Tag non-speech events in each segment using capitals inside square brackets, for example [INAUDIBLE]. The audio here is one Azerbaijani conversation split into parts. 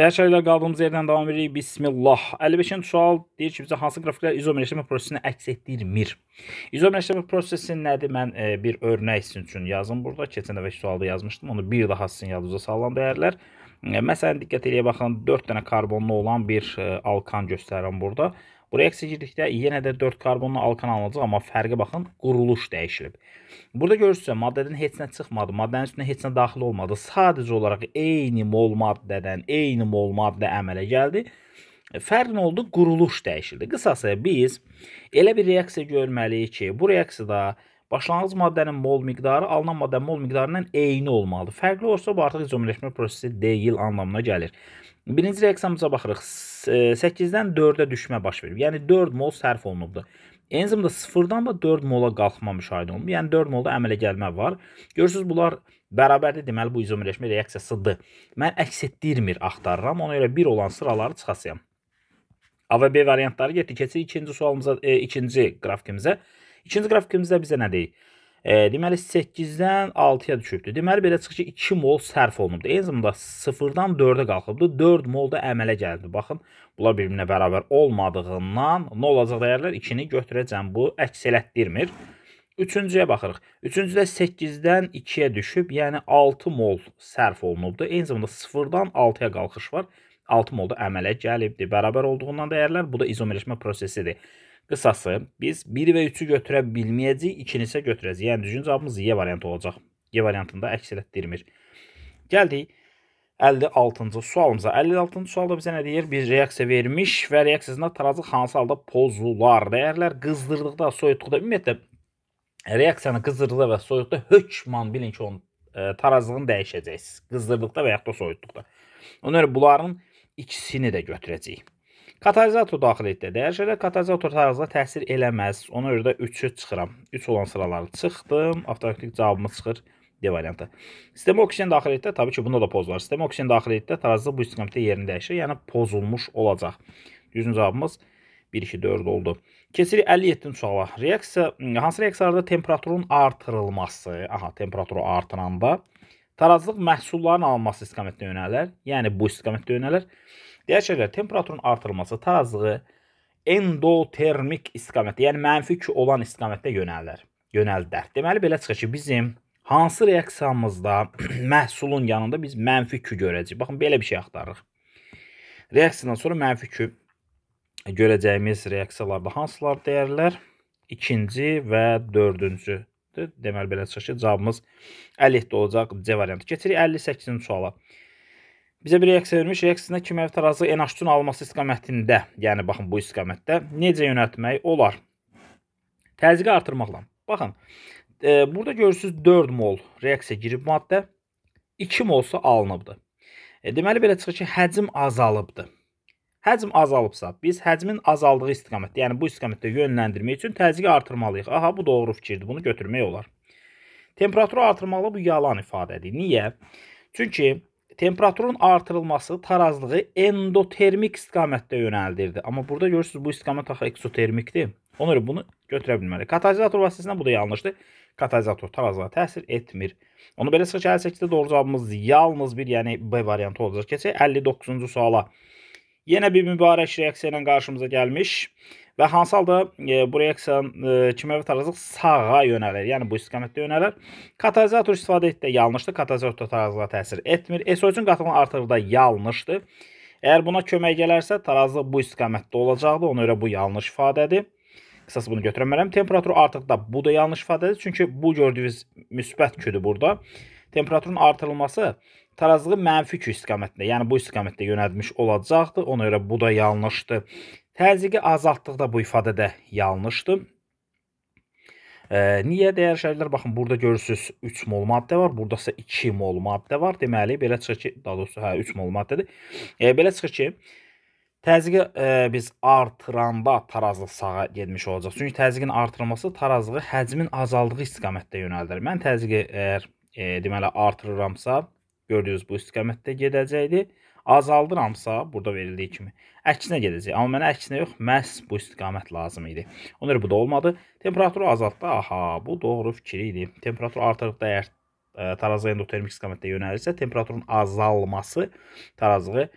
Dəyər şəhərlər qaldığımız yerdən davam edirik. Bismillah. 55-ci sual deyir ki, bizə hansı qrafiklər izomerləşmə prosesini əks etdirmir? İzomerləşmə prosesi nədir? Mən e, bir örnək sizin üçün yazım burada. Keçən dəfə sualda yazmışdım. Onu bir daha sizin yadınıza salan dəyərlər. E, məsələn, diqqət eləyə baxın, 4 dənə karbonlu olan bir e, alkan göstərirəm burada. Buraya əks girdikdə yenə də 4 karbonlu alkan alınacaq, amma fərqi baxın, quruluş dəyişilib. Burada görürsünüz, maddədən heç nə çıxmadı, maddənin üstünə heç nə daxil olmadı. Sadəcə olaraq eyni mol maddədən eyni mol maddə əmələ gəldi. Fərq nə oldu? Quruluş dəyişildi. Qısası biz elə bir reaksiya görməliyik ki, bu reaksiyada başlanğıc maddənin mol miqdarı alınan maddənin mol miqdarından eyni olmalıdır. Fərqli olsa bu artıq izomerləşmə prosesi deyil anlamına gəlir. Birinci reaksiyamıza baxırıq. 8-dən e, 4-ə düşmə baş verib. Yəni 4 mol sərf olunubdur. Enzimdə 0-dan da 4 mola qalxma müşahidə olunub. Yəni 4 molda əmələ gəlmə var. Görürsüz bunlar bərabərdir. Deməli bu izomerləşmə reaksiyasıdır. Mən əks etdirmir axtarıram. Ona görə 1 olan sıraları çıxasıyam. A və B variantları getdi. Keçirik ikinci sualımıza, e, ikinci qrafikimizə. İkinci qrafikimizdə bizə nə deyir? E, deməli 8-dən 6-ya düşübdür. Deməli belə çıxır ki 2 mol sərf olunubdu. Eyni zamanda 0-dan 4-ə qalxıbdı. 4 mol da əmələ gəldi. Baxın, bunlar bir-birinə bərabər olmadığından nə olacaq dəyərlər 2-ni götürəcəm. Bu əks elətdirmir. Üçüncüyə baxırıq. Üçüncüdə 8-dən 2-yə düşüb, yəni 6 mol sərf olunubdu. Eyni zamanda 0-dan 6-ya qalxış var. 6 mol da əmələ gəlibdi. Bərabər olduğundan dəyərlər. Bu da izomerləşmə prosesidir. Qısası, biz 1 və 3-ü götürə bilməyəcəyik, 2-ni isə götürəcəyik. Yəni düzgün cavabımız Y variantı olacaq. Y variantında əksəriyyət vermir. Gəldik 56-cı sualımıza. 56-cı sualda bizə nə deyir? Bir reaksiya vermiş və reaksiyasında taracı hansı halda pozular? Dəyərlər qızdırdıqda, soyutduqda, ümumiyyətlə reaksiyanı qızdırdıqda və soyutduqda hökman bilin ki, onun ə, e, tarazlığını dəyişəcəksiniz. Qızdırdıqda və yaxud da soyutduqda. Ona görə bunların ikisini də götürəcəyik. Katalizator daxil etdi. Dəyişərlər katalizator tarazına təsir eləməz. Ona görə də 3-ü çıxıram. 3 olan sıraları çıxdım. Avtomatik cavabımız çıxır. D variantı. Sistemə oksigen daxil etdi. Təbii ki, bunda da poz var. Sistemə oksigen daxil etdi. Tarazda bu istiqamətdə yerini dəyişir. Yəni pozulmuş olacaq. Düzgün cavabımız 1 2 4 oldu. Keçirik 57-ci suala. Reaksiya hansı reaksiyalarda temperaturun artırılması, aha, temperaturu artıranda tarazlıq məhsulların alınması istiqamətində yönəlir. Yəni bu istiqamətdə yönəlir. Digər şeylər temperaturun artırılması tarazlığı endotermik istiqamətdə, yəni mənfi Q olan istiqamətdə yönəlir. Yönəldər. Deməli belə çıxır ki, bizim hansı reaksiyamızda [CLEARS THROAT] məhsulun yanında biz mənfi Q görəcəyik. Baxın belə bir şey axtarırıq. Reaksiyadan sonra mənfi Q görəcəyimiz reaksiyalarda hansılar dəyərlər? İkinci və dördüncü. Deməli belə çıxır ki, cavabımız 50 olacaq C variantı. Keçirik 58-ci suala bizə bir reaksiya vermiş. Reaksiyasında kimyəvi tarazlıq NH3-ün alınması istiqamətində, yəni baxın bu istiqamətdə necə yönəltmək olar? Təzyiqi artırmaqla. Baxın, e, burada görürsüz 4 mol reaksiya girib maddə, 2 molsa alınıbdı. E, deməli belə çıxır ki, həcm azalıbdır. Həcm azalıbsa, biz həcmin azaldığı istiqamətdə, yəni bu istiqamətdə yönləndirmək üçün təzyiqi artırmalıyıq. Aha, bu doğru fikirdir, bunu götürmək olar. Temperaturu artırmaqla bu yalan ifadədir. Niyə? Çünki temperaturun artırılması tarazlığı endotermik istiqamətdə yönəldirdi. Amma burada görürsüz bu istiqamət axı eksotermikdir. Ona görə bunu götürə bilmərik. Katalizator vasitəsilə bu da yanlışdır. Katalizator tarazlığa təsir etmir. Onu belə çıxır ki, 58-də doğru cavabımız yalnız bir, yəni B variantı olacaq. Keçək 59-cu suala. Yenə bir mübarək reaksiya ilə qarşımıza gəlmiş. Və hansı halda e, bu reaksiya e, kimyəvi tarazlıq sağa yönəlir, yəni bu istiqamətdə yönəlir. Katalizator istifadə etdikdə yanlışdır, katalizator tarazlığa təsir etmir. SO2-nin qatılımı artırıqda yanlışdır. Əgər buna kömək gələrsə, tarazlıq bu istiqamətdə olacaqdır. Ona görə bu yanlış ifadədir. Qısası bunu götürəmərəm. Temperatur artıqda bu da yanlış ifadədir. Çünki bu gördüyünüz müsbət küdür burada. Temperaturun artırılması tarazlığı mənfi kü istiqamətində, yəni bu istiqamətdə yönəlmiş olacaqdır. Ona görə bu da yanlışdır. Təzyiqi azaltdıq da bu ifadə də yanlışdır. E, niyə dəyər şərhlər? Baxın, burada görürsüz 3 mol maddə var, burada isə 2 mol maddə var. Deməli, belə çıxır ki, daha doğrusu, hə, 3 mol maddədir. E, belə çıxır ki, təzyiqi e, biz artıranda tarazlıq sağa getmiş olacaq. Çünki təzyiqin artırılması tarazlığı həcmin azaldığı istiqamətdə yönəldir. Mən təzyiqi əgər e, deməli artırıramsa, gördüyünüz bu istiqamətdə gedəcəkdir azaldıramsa, burada verildiyi kimi, əksinə gedəcək. Amma mənə əksinə yox, məhz bu istiqamət lazım idi. Ona görə bu da olmadı. Temperaturu azaltdı. Aha, bu doğru fikir idi. Temperatur artırıqda əgər ə, e, tarazlığa endotermik istiqamətdə yönəlirsə, temperaturun azalması tarazlığı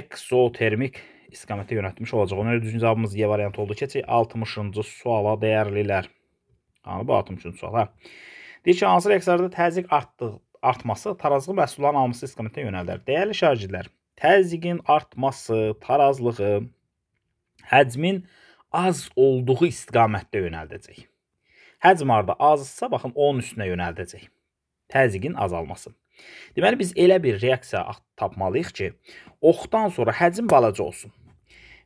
eksotermik istiqamətə yönəltmiş olacaq. Ona görə düzgün cavabımız Y variantı oldu. Keçək 60-cı suala dəyərlilər. Yəni bu 60-cı sual, hə. Deyir ki, hansı reaksiyada təzyiq artdı, artması tarazlıq məhsullarının alınması istiqamətə yönəldər. Dəyərli şagirdlər, təzyiqin artması, tarazlığı, həcmin az olduğu istiqamətdə yönəldəcək. Həcm arda azsa, baxın, onun üstünə yönəldəcək. Təzyiqin azalması. Deməli biz elə bir reaksiya tapmalıyıq ki, oxdan sonra həcm balaca olsun.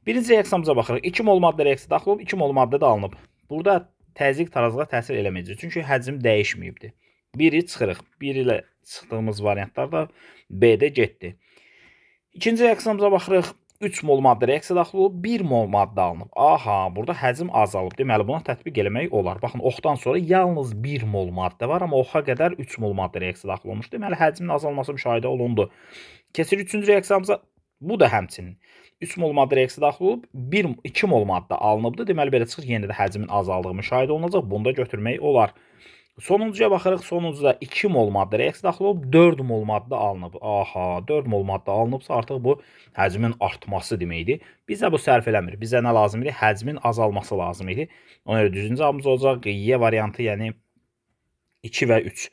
Birinci reaksiyamıza baxırıq. 2 mol maddə reaksiya daxil olub, 2 mol maddə də alınıb. Burada təzyiq tarazlığa təsir eləməyəcək, çünki həcm dəyişməyibdi. Biri çıxırıq. 1 ilə çıxdığımız variantlar da B-də getdi. İkinci reaksiyamıza baxırıq. 3 mol maddə reaksiya daxil olub, 1 mol maddə alınıb. Aha, burada həcm azalıb. Deməli, buna tətbiq eləmək olar. Baxın, oxdan sonra yalnız 1 mol maddə var, amma oxa qədər 3 mol maddə reaksiya daxil olmuş. Deməli, həcmin azalması müşahidə olundu. Keçir 3-cü reaksiyamıza. Bu da həmçinin 3 mol maddə reaksiya daxil olub, 1 2 mol maddə alınıbdı. Deməli, belə çıxır, yenə də həcmin azaldığı müşahidə olunacaq. Bunu da götürmək olar. Sonuncuya baxırıq. Sonuncuda 2 mol maddə reaks daxil olub, 4 mol maddə alınıb. Aha, 4 mol maddə alınıbsa artıq bu həcmin artması deməkdir. Bizə bu sərf eləmir. Bizə nə lazım idi? Həcmin azalması lazım idi. Ona görə düzgün cavabımız olacaq Y variantı, yəni 2 və 3.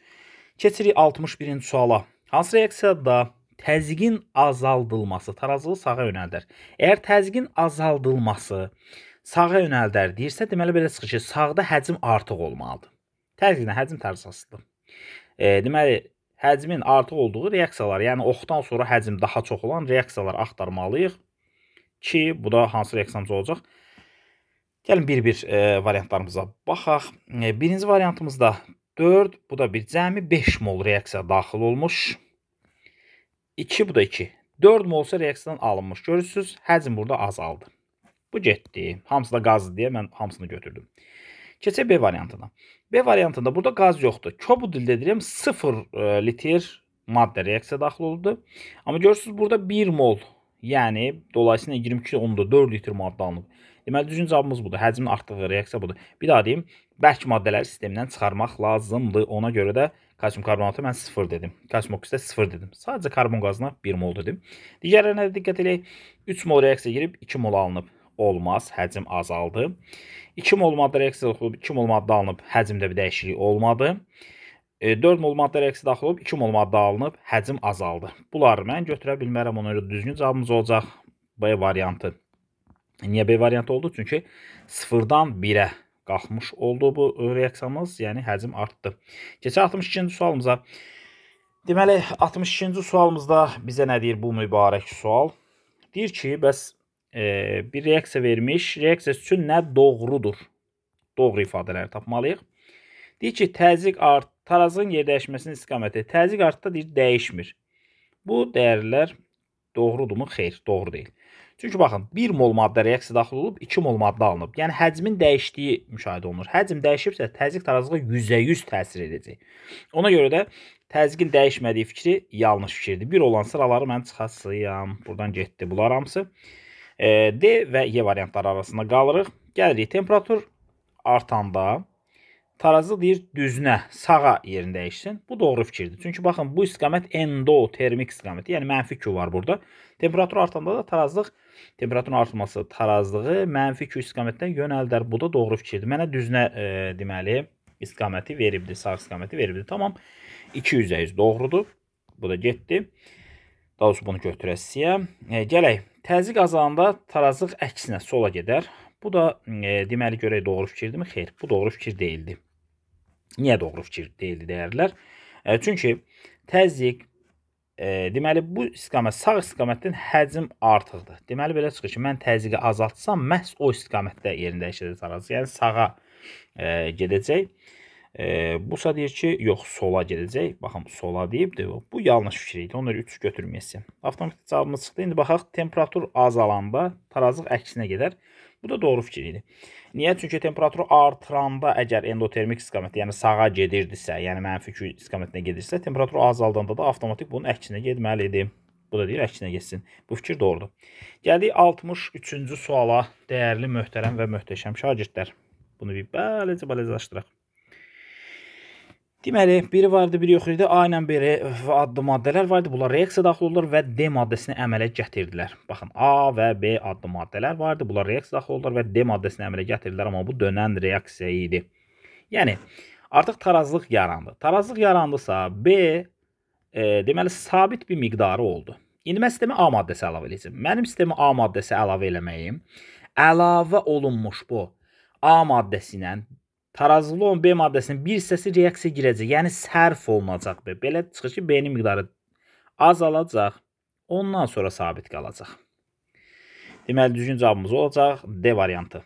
Keçirik 61-ci suala. Hansı reaksiyada təzyiqin azaldılması tarazlığı sağa yönəldər? Əgər təzyiqin azaldılması sağa yönəldər deyirsə, deməli belə çıxır ki, sağda həcm artıq olmalıdır. Təzyiqlə həcm tərzasıdır. E, deməli, həcmin artıq olduğu reaksiyalar, yəni oxdan sonra həcm daha çox olan reaksiyalar axtarmalıyıq ki, bu da hansı reaksiyamız olacaq? Gəlin bir-bir e, variantlarımıza baxaq. E, birinci variantımızda 4, bu da bir cəmi 5 mol reaksiya daxil olmuş. 2 bu da 2. 4 molsa reaksiyadan alınmış. Görürsüz, həcm burada azaldı. Bu getdi. Hamısı da qazdı deyə mən hamısını götürdüm. Keçək B variantına. B variantında burada qaz yoxdur. Kobud əldə edirəm 0 e, litr maddə reaksiya daxil oldu. Amma görürsüz burada 1 mol, yəni dolayısıyla 22.4 litr maddə alınıb. Deməli düzgün cavabımız budur. Həcmin artdığı reaksiya budur. Bir daha deyim, bərk maddələri sistemdən çıxarmaq lazımdır. Ona görə də kalsium karbonatı mən 0 dedim. Kalsium oksidə 0 dedim. Sadəcə karbon qazına 1 mol dedim. Digərlərinə də diqqət eləyək. 3 mol reaksiya girib 2 mol alınıb olmaz, həcm azaldı. 2 mol maddə reaksiyası daxil olub, 2 mol maddə alınıb, həcmdə bir dəyişiklik olmadı. 4 e, mol maddə reaksiyası daxil olub, 2 mol maddə alınıb, həcm azaldı. Bunları mən götürə bilmərəm, ona görə düzgün cavabımız olacaq B variantı. Niyə B variantı oldu? Çünki 0-dan 1-ə qalxmış oldu bu reaksiyamız, yəni həcm artdı. Keçək 62-ci sualımıza. Deməli, 62-ci sualımızda bizə nə deyir bu mübarək sual? Deyir ki, bəs e, bir reaksiya vermiş. Reaksiyası üçün nə doğrudur? Doğru ifadələri tapmalıyıq. Deyir ki, təzyiq art, tarazın yerləşməsinin istiqaməti. Təzyiq artda deyir, dəyişmir. Bu dəyərlər doğrudurmu? Xeyr, doğru deyil. Çünki baxın, 1 mol maddə reaksiya daxil olub, 2 mol maddə alınıb. Yəni həcmin dəyişdiyi müşahidə olunur. Həcm dəyişibsə, təzyiq tarazlığa 100% təsir edəcək. Ona görə də təzyiqin dəyişmədiyi fikri yanlış fikirdir. Bir olan sıraları mən çıxasıyam. Buradan getdi bunlar hamısı. Eh, D və Y variantları arasında qalırıq. Gəlirik temperatur artanda tarazı deyir düzünə, sağa yerini dəyişsin. Bu doğru fikirdir. Çünki baxın bu istiqamət endotermik istiqaməti, yəni mənfi Q var burada. Temperatur artanda da tarazlıq, temperaturun artması tarazlığı mənfi Q istiqamətinə yönəldər. Bu da doğru fikirdir. Mənə düzünə e, deməli istiqaməti veribdi, sağ istiqaməti veribdi. Tamam. 200% doğrudur. Bu da getdi. Daha doğrusu bunu götürək sizə. E, gələk, təzyiq azalanda tarazlıq əksinə sola gedər. Bu da e, deməli görək doğru fikirdirmi? Xeyr, bu doğru fikir deyildi. Niyə doğru fikir deyildi dəyərlər? E, çünki təzyiq e, deməli bu istiqamət sağ istiqamətdən həcm artıqdır. Deməli belə çıxır ki, mən təzyiqi azaltsam məhz o istiqamətdə yerini dəyişəcək tarazlıq, yəni sağa e, gedəcək. E, Bursa deyir ki, yox, sola gedəcək. Baxın, sola deyibdi. Bu yanlış fikir idi. Ona 3 götürməyəsi. Avtomatik cavabımız çıxdı. İndi baxaq, temperatur azalanda tarazlıq əksinə gedər. Bu da doğru fikir idi. Niyə? Çünki temperaturu artıranda əgər endotermik istiqamətdə, yəni sağa gedirdisə, yəni mənfi 2 istiqamətinə gedirsə, temperaturu azaldanda da avtomatik bunun əksinə getməli idi. Bu da deyir əksinə getsin. Bu fikir doğrudur. Gəldik 63-cü suala. Dəyərli, möhtərəm və möhtəşəm şagirdlər. Bunu bir beləcə beləcə açdıraq. Deməli, biri var idi, biri yox idi. A ilə B adlı maddələr var idi. Bunlar reaksiya daxil oldular və D maddəsini əmələ gətirdilər. Baxın, A və B adlı maddələr var idi. Bunlar reaksiya daxil oldular və D maddəsini əmələ gətirdilər, amma bu dönən reaksiya idi. Yəni artıq tarazlıq yarandı. Tarazlıq yarandısa, B e, deməli sabit bir miqdarı oldu. İndi mən sistemə A maddəsi əlavə edəcəm. Mənim sistemə A maddəsi əlavə eləməyim əlavə olunmuş bu A maddəsi ilə Tarazlı olan B maddəsinin bir hissəsi reaksiyaya girəcək, yəni sərf olunacaq B. Belə çıxır ki, B-nin miqdarı azalacaq, ondan sonra sabit qalacaq. Deməli, düzgün cavabımız olacaq D variantı.